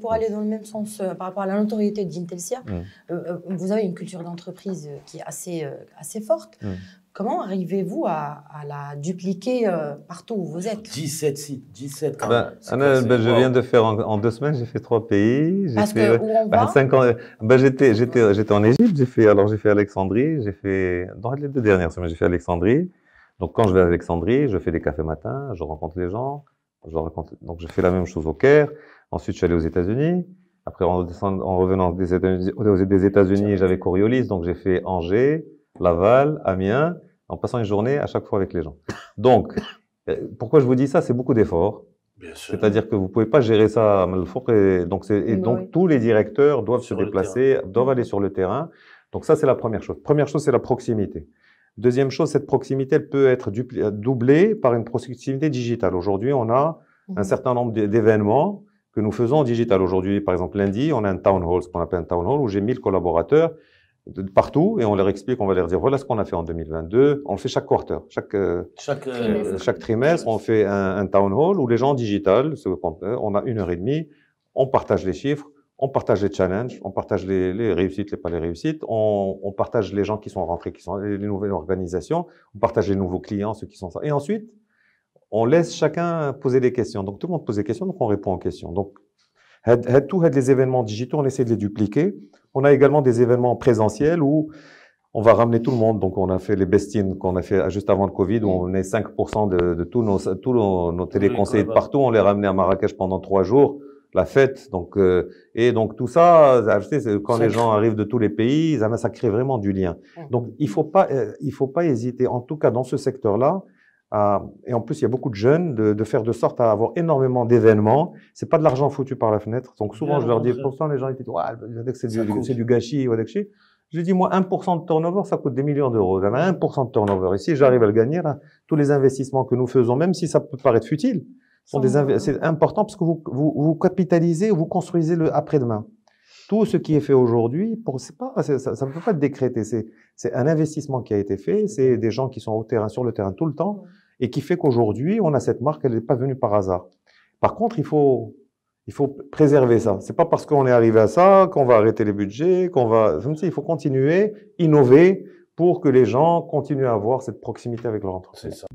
pour aller dans le même sens euh, par rapport à la notoriété d'Intelsia, euh, euh, vous avez une culture d'entreprise qui est assez, assez forte. Comment arrivez-vous à, la dupliquer partout où vous êtes 17 sites, 17 quand même. je viens de faire en, deux semaines, j'ai fait trois pays. Parce fait, que ben, ben, j'étais, j'étais, en Égypte, j'ai fait, alors j'ai fait Alexandrie, j'ai fait, dans les deux dernières semaines, j'ai fait Alexandrie. Donc quand je vais à Alexandrie, je fais des cafés matins, je rencontre les gens. Donc, j'ai fait la même chose au Caire. Ensuite, je suis allé aux États-Unis. Après, en, revenant des États-Unis, j'avais Coriolis, donc j'ai fait Angers, Laval, Amiens, en passant une journée à chaque fois avec les gens. Donc, euh, pourquoi je vous dis ça C'est beaucoup d'efforts. C'est-à-dire que vous pouvez pas gérer ça à Malfour. Et donc, tous les directeurs doivent se déplacer, doivent aller sur le terrain. Donc ça, c'est la première chose. Première chose, c'est la proximité. Deuxième chose, cette proximité, elle peut être euh, doublée par une proximité digitale. Aujourd'hui, on a un mhm. certain nombre d'événements que nous faisons en digital. Aujourd'hui, par exemple, lundi, on a un town hall, ce qu'on appelle un town hall, où j'ai 1000 collaborateurs de partout et on leur explique, on va leur dire voilà ce qu'on a fait en 2022. On le fait chaque quarter, chaque euh, euh, chaque, trimestre, on fait un, un, town hall où les gens digital, on a une heure et demie, on partage les chiffres, on partage les challenges, on partage les, réussites, les pas les réussites, on, partage les gens qui sont rentrés, qui sont les nouvelles organisations, on partage les nouveaux clients, ceux qui sont ça. Et ensuite, on laisse chacun poser des questions. Donc tout le monde pose des questions, donc on répond aux questions. Donc head les événements digitaux, on essaie de les dupliquer. On a également des événements présentiels où on va ramener tout le monde. Donc, on a fait les bestines qu'on a fait juste avant le Covid, où on est 5% de, tous nos, tous nos, de partout. On les ramenait à Marrakech pendant trois jours la fête. Donc, euh, et donc tout ça, euh, quand les gens arrivent de tous les pays, ça crée vraiment du lien. Mmh. Donc il faut pas, euh, faut pas hésiter, en tout cas dans ce secteur-là. et en plus, il y a beaucoup de jeunes de, faire de sorte à avoir énormément d'événements. C'est pas de l'argent foutu par la fenêtre. Donc souvent, je leur dis, pourtant les gens ils disent, c'est du, gâchis, je dis, moi, 1% de turnover, ça coûte des millions d'euros. 1% de turnover. ici, j'arrive à le gagner, tous les investissements que nous faisons, même si ça peut paraître futile, c'est important parce que vous, vous, capitalisez, vous construisez le après-demain. Tout ce qui est fait aujourd'hui, ça ne peut pas être décrété. C'est un investissement qui a été fait. C'est des gens qui sont au terrain, sur le terrain tout le temps, et qui fait qu'aujourd'hui, on a cette marque. Elle n'est pas venue par hasard. Par contre, il faut, il faut préserver ça. C'est pas parce qu'on est arrivé à ça qu'on va arrêter les budgets, qu'on va. Il faut continuer, innover pour que les gens continuent à avoir cette proximité avec leur entreprise. C'est ça.